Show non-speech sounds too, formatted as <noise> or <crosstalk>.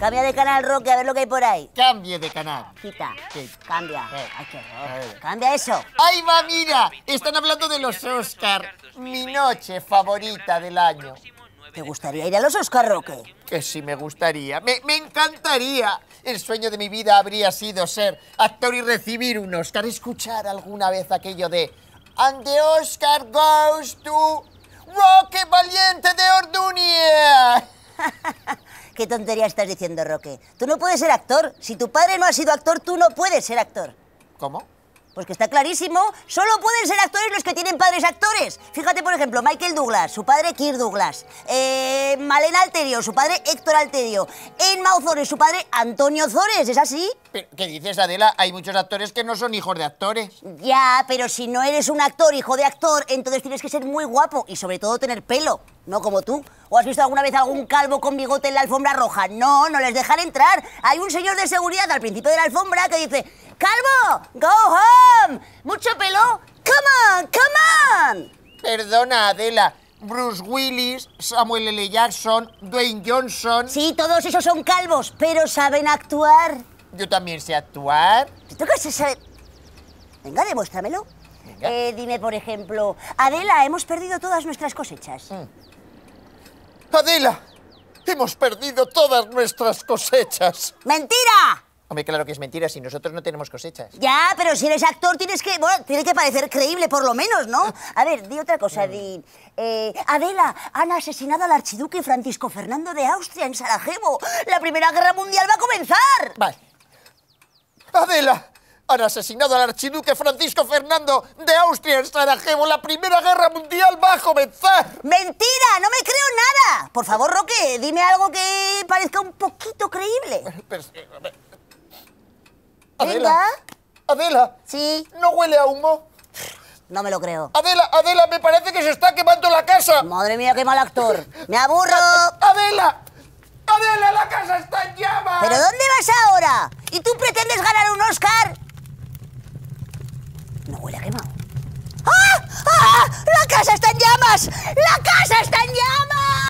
Cambia de canal, Roque, a ver lo que hay por ahí. Cambie de canal. Quita. Sí. Cambia. Eh, Cambia eso. Ay va, mira! Están hablando de los Oscar. Mi noche favorita del año. ¿Te gustaría ir a los Oscar, Roque? Que sí, me gustaría. Me, encantaría. El sueño de mi vida habría sido ser actor y recibir un Oscar. Escuchar alguna vez aquello de... And the Oscar goes to... Roque Valiente de Ordunier. ¿Qué tontería estás diciendo, Roque? Tú no puedes ser actor. Si tu padre no ha sido actor, tú no puedes ser actor. ¿Cómo? Pues que está clarísimo, solo pueden ser actores los que tienen padres actores. Fíjate, por ejemplo, Michael Douglas, su padre Kirk Douglas. Eh, Malena Alterio, su padre Héctor Alterio. Enma Ozores, su padre Antonio Zores, ¿es así? ¿Qué dices, Adela? Hay muchos actores que no son hijos de actores. Ya, pero si no eres un actor, hijo de actor, entonces tienes que ser muy guapo y sobre todo tener pelo, no como tú. ¿O has visto alguna vez algún calvo con bigote en la alfombra roja? No, no les dejan entrar. Hay un señor de seguridad al principio de la alfombra que dice, calvo, go home. Mucho pelo, come on, come on. Perdona, Adela. Bruce Willis, Samuel L. Jackson, Dwayne Johnson. Sí, todos esos son calvos, pero saben actuar. Yo también sé actuar. ¿Tú qué haces? Venga, demuéstramelo. Eh, dime, por ejemplo, Adela, hemos perdido todas nuestras cosechas. Mm. Adela, hemos perdido todas nuestras cosechas. ¡Mentira! Hombre, claro que es mentira, si nosotros no tenemos cosechas. Ya, pero si eres actor tienes que, bueno, tiene que parecer creíble por lo menos, ¿no? A ver, di otra cosa, di... Eh, Adela, han asesinado al archiduque Francisco Fernando de Austria en Sarajevo. La Primera Guerra Mundial va a comenzar. Vale. Adela, han asesinado al archiduque Francisco Fernando de Austria en Sarajevo. La Primera Guerra Mundial va a comenzar. ¡Mentira! ¡No me creo nada! Por favor, Roque, dime algo que parezca un poquito creíble. Eh, Adela. Sí. ¿No huele a humo? No me lo creo. Adela, Adela, me parece que se está quemando la casa. Madre mía, qué mal actor. Me aburro. <laughs> Adela. Adela, la casa está en llamas. ¿Pero dónde vas ahora? ¿Y tú pretendes ganar ¡La casa está en llamas!